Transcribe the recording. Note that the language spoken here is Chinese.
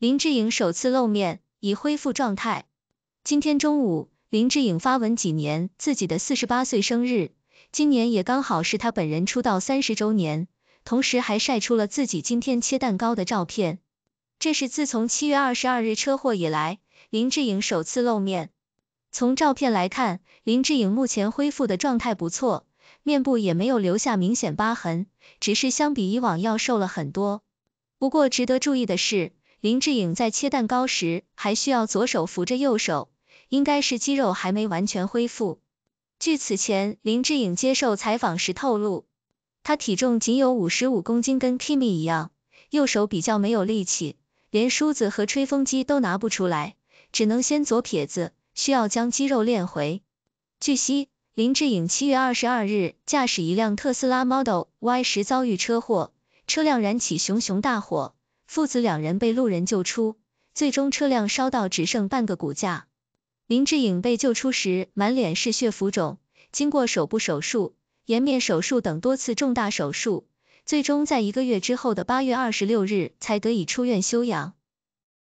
林志颖首次露面，已恢复状态。今天中午，林志颖发文，几年自己的四十八岁生日，今年也刚好是他本人出道三十周年，同时还晒出了自己今天切蛋糕的照片。这是自从七月二十二日车祸以来，林志颖首次露面。从照片来看，林志颖目前恢复的状态不错，面部也没有留下明显疤痕，只是相比以往要瘦了很多。不过值得注意的是。林志颖在切蛋糕时还需要左手扶着右手，应该是肌肉还没完全恢复。据此前林志颖接受采访时透露，他体重仅有五十五公斤，跟 Kimi 一样，右手比较没有力气，连梳子和吹风机都拿不出来，只能先左撇子，需要将肌肉练回。据悉，林志颖七月二十二日驾驶一辆特斯拉 Model Y 时遭遇车祸，车辆燃起熊熊大火。父子两人被路人救出，最终车辆烧到只剩半个骨架。林志颖被救出时满脸是血浮肿，经过手部手术、颜面手术等多次重大手术，最终在一个月之后的八月二十六日才得以出院休养。